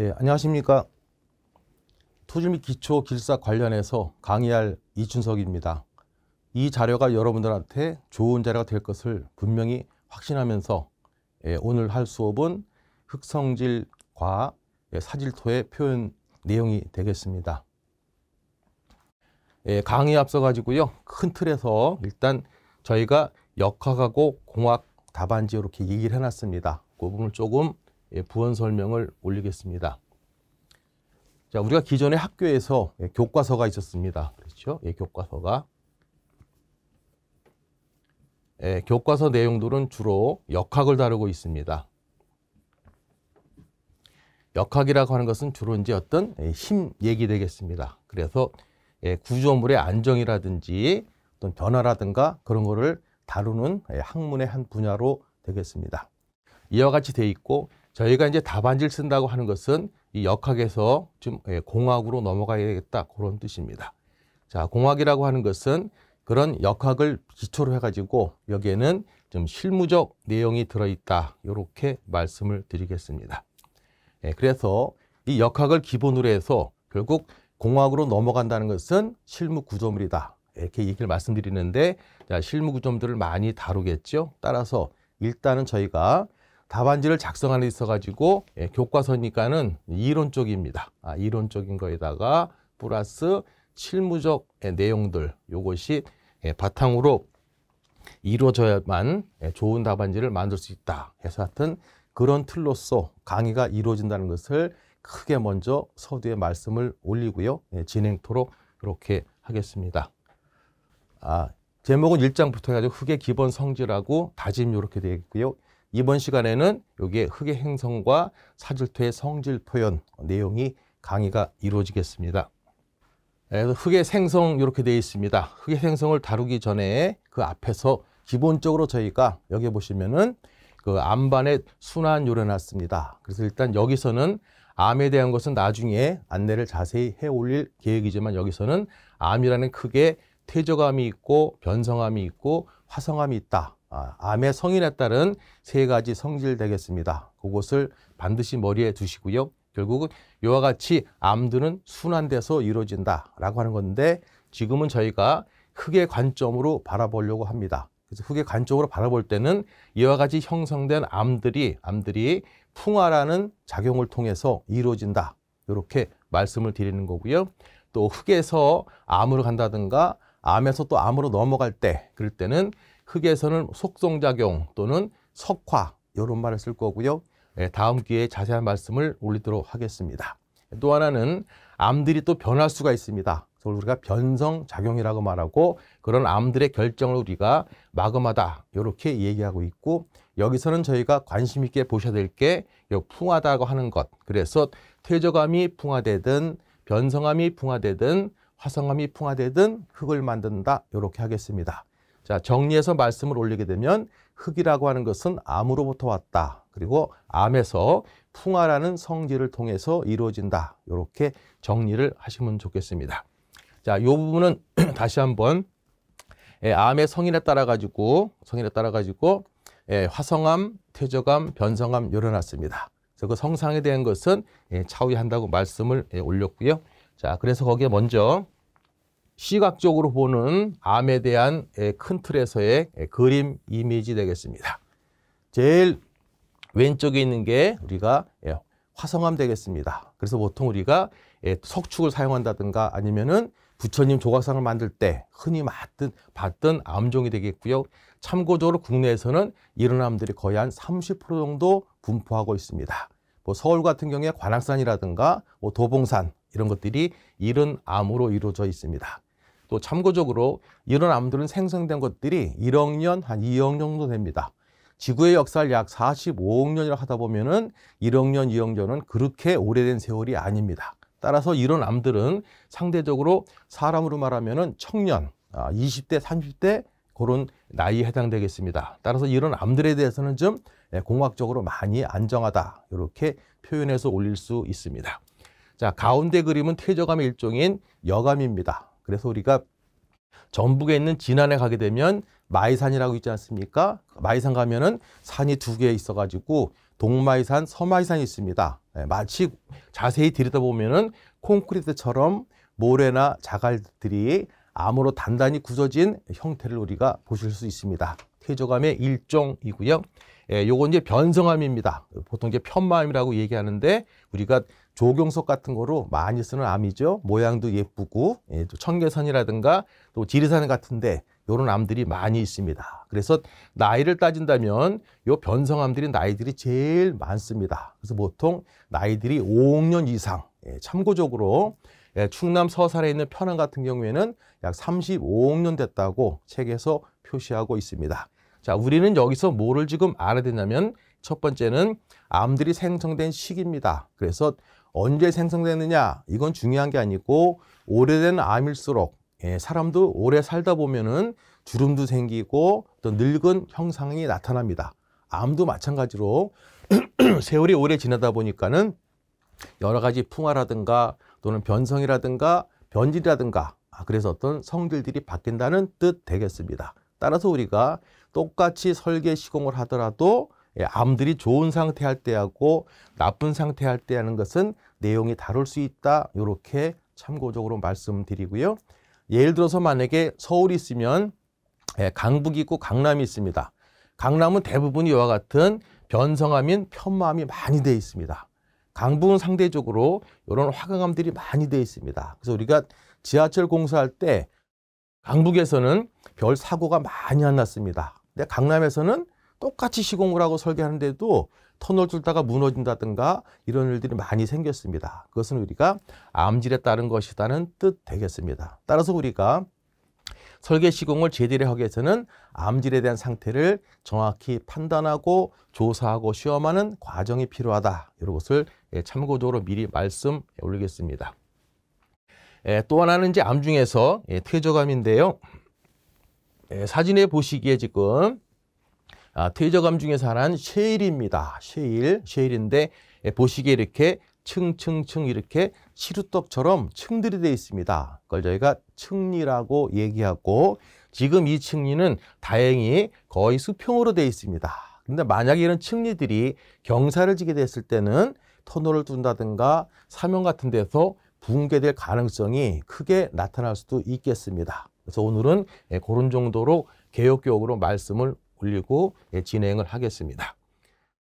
예, 안녕하십니까. 토지 및 기초 길사 관련해서 강의할 이춘석입니다. 이 자료가 여러분들한테 좋은 자료가 될 것을 분명히 확신하면서 예, 오늘 할 수업은 흑성질과 예, 사질토의 표현 내용이 되겠습니다. 예, 강의 앞서 가지고요. 큰 틀에서 일단 저희가 역학하고 공학 답안지 이렇게 얘기를 해놨습니다. 그 부분을 조금 예, 부원 설명을 올리겠습니다. 자, 우리가 기존에 학교에서 예, 교과서가 있었습니다. 그렇죠? 예, 교과서가. 예, 교과서 내용들은 주로 역학을 다루고 있습니다. 역학이라고 하는 것은 주로 이제 어떤 예, 힘 얘기 되겠습니다. 그래서 구조물의 안정이라든지 어떤 변화라든가 그런 거를 다루는 학문의 한 분야로 되겠습니다. 이와 같이 돼 있고 저희가 이제 답안지를 쓴다고 하는 것은 이 역학에서 좀 예, 공학으로 넘어가야겠다 그런 뜻입니다. 자, 공학이라고 하는 것은 그런 역학을 기초로 해가지고 여기에는 좀 실무적 내용이 들어있다 이렇게 말씀을 드리겠습니다. 예, 그래서 이 역학을 기본으로 해서 결국 공학으로 넘어간다는 것은 실무 구조물이다 이렇게 얘기를 말씀드리는데 자, 실무 구조물들을 많이 다루겠죠. 따라서 일단은 저희가 답안지를 작성하는 데 있어가지고 예, 교과서니까는 이론 쪽입니다. 아, 이론 쪽인 거에다가 플러스 실무적 예, 내용들 요것이 예, 바탕으로 이루어져야만 예, 좋은 답안지를 만들 수 있다. 해서 하여튼 그런 틀로서 강의가 이루어진다는 것을 크게 먼저 서두에 말씀을 올리고요. 예, 진행토록 이렇게 하겠습니다. 아, 제목은 1장부터 해가지고 흑의 기본 성질하고 다짐 이렇게 되어 있고요. 이번 시간에는 여기에 흙의 행성과 사질토의 성질 표현 내용이 강의가 이루어지겠습니다. 예, 그 흙의 생성 이렇게 되어 있습니다. 흙의 생성을 다루기 전에 그 앞에서 기본적으로 저희가 여기 보시면은 그 암반의 순환 요를 놨습니다. 그래서 일단 여기서는 암에 대한 것은 나중에 안내를 자세히 해 올릴 계획이지만 여기서는 암이라는 크게 퇴적암이 있고 변성암이 있고 화성암이 있다. 아, 암의 성인에 따른 세 가지 성질 되겠습니다. 그것을 반드시 머리에 두시고요. 결국은 이와 같이 암들은 순환돼서 이루어진다라고 하는 건데 지금은 저희가 흑의 관점으로 바라보려고 합니다. 그래서 흑의 관점으로 바라볼 때는 이와 같이 형성된 암들이 암들이 풍화라는 작용을 통해서 이루어진다. 이렇게 말씀을 드리는 거고요. 또 흑에서 암으로 간다든가 암에서 또 암으로 넘어갈 때 그럴 때는 흙에서는 속성작용 또는 석화 이런 말을 쓸 거고요. 예, 다음 기회에 자세한 말씀을 올리도록 하겠습니다. 또 하나는 암들이 또 변할 수가 있습니다. 그래서 우리가 변성작용이라고 말하고 그런 암들의 결정을 우리가 마금하다 이렇게 얘기하고 있고 여기서는 저희가 관심 있게 보셔야 될 게 풍하다고 하는 것 그래서 퇴적암이 풍화되든 변성암이 풍화되든 화성암이 풍화되든 흙을 만든다 이렇게 하겠습니다. 자 정리해서 말씀을 올리게 되면 흙이라고 하는 것은 암으로부터 왔다. 그리고 암에서 풍화라는 성질을 통해서 이루어진다. 이렇게 정리를 하시면 좋겠습니다. 자, 요 부분은 다시 한번 예, 암의 성인에 따라 가지고 성인에 따라 가지고 예, 화성암, 퇴적암, 변성암 열어놨습니다. 그래서 그 성상에 대한 것은 예, 차후에 한다고 말씀을 예, 올렸고요. 자, 그래서 거기에 먼저 시각적으로 보는 암에 대한 큰 틀에서의 그림 이미지 되겠습니다. 제일 왼쪽에 있는 게 우리가 화성암 되겠습니다. 그래서 보통 우리가 석축을 사용한다든가 아니면은 부처님 조각상을 만들 때 흔히 맞든, 봤던 암종이 되겠고요. 참고적으로 국내에서는 이런 암들이 거의 한 30% 정도 분포하고 있습니다. 또 뭐 서울 같은 경우에 관악산이라든가 뭐 도봉산 이런 것들이 이른 암으로 이루어져 있습니다. 또 참고적으로 이런 암들은 생성된 것들이 1억 년, 한 2억 년 정도 됩니다. 지구의 역사를 약 45억 년이라 하다 보면은 1억 년, 2억 년은 그렇게 오래된 세월이 아닙니다. 따라서 이런 암들은 상대적으로 사람으로 말하면은 청년, 20대, 아, 30대 그런 나이에 해당되겠습니다. 따라서 이런 암들에 대해서는 좀 네, 공학적으로 많이 안정하다 이렇게 표현해서 올릴 수 있습니다. 자 가운데 그림은 퇴저감의 일종인 여감입니다. 그래서 우리가 전북에 있는 진안에 가게 되면 마이산이라고 있지 않습니까? 마이산 가면은 산이 두 개 있어가지고 동마이산, 서마이산이 있습니다. 네, 마치 자세히 들여다보면은 콘크리트처럼 모래나 자갈들이 암으로 단단히 굳어진 형태를 우리가 보실 수 있습니다. 쾌조감의 일종이고요. 예, 요거 이제 변성암입니다. 보통 이제 편마암이라고 얘기하는데 우리가 조경석 같은 거로 많이 쓰는 암이죠. 모양도 예쁘고 예, 또 청계산이라든가 또 지리산 같은데 요런 암들이 많이 있습니다. 그래서 나이를 따진다면 요 변성암들이 나이들이 제일 많습니다. 그래서 보통 나이들이 5억 년 이상. 예, 참고적으로 예, 충남 서산에 있는 편암 같은 경우에는 약 35억 년 됐다고 책에서 표시하고 있습니다. 자, 우리는 여기서 뭐를 지금 알아야 되냐면 첫 번째는 암들이 생성된 시기입니다. 그래서 언제 생성되느냐 이건 중요한 게 아니고 오래된 암일수록 예, 사람도 오래 살다 보면은 주름도 생기고 또 늙은 형상이 나타납니다. 암도 마찬가지로 세월이 오래 지나다 보니까는 여러 가지 풍화라든가 또는 변성이라든가 변질이라든가 아, 그래서 어떤 성질들이 바뀐다는 뜻 되겠습니다. 따라서 우리가 똑같이 설계 시공을 하더라도 예, 암들이 좋은 상태 할 때하고 나쁜 상태 할 때 하는 것은 내용이 다를 수 있다. 이렇게 참고적으로 말씀드리고요. 예를 들어서 만약에 서울이 있으면 예, 강북이 있고 강남이 있습니다. 강남은 대부분 이와 같은 변성암인 편마암이 많이 되어 있습니다. 강북은 상대적으로 이런 화강암들이 많이 되어 있습니다. 그래서 우리가 지하철 공사할 때 강북에서는 별 사고가 많이 안 났습니다. 근데 강남에서는 똑같이 시공을 하고 설계하는데도 터널 뚫다가 무너진다든가 이런 일들이 많이 생겼습니다. 그것은 우리가 암질에 따른 것이라는 뜻 되겠습니다. 따라서 우리가 설계 시공을 제대로 하기 위해서는 암질에 대한 상태를 정확히 판단하고 조사하고 시험하는 과정이 필요하다. 이런 것을 참고적으로 미리 말씀 올리겠습니다. 예, 또 하나는 이제 암 중에서 예, 퇴저감인데요. 예, 사진에 보시기에 지금 아, 퇴저감 중에서 하나는 쉐일입니다. 쉐일, 쉐일인데 예, 보시기에 이렇게 층층층 이렇게 시루떡처럼 층들이 되어 있습니다. 그걸 저희가 층리라고 얘기하고 지금 이 층리는 다행히 거의 수평으로 되어 있습니다. 근데 만약에 이런 층리들이 경사를 지게 됐을 때는 터널을 둔다든가 사면 같은 데서 붕괴될 가능성이 크게 나타날 수도 있겠습니다. 그래서 오늘은 예, 그런 정도로 개혁 교육으로 말씀을 올리고 예, 진행을 하겠습니다.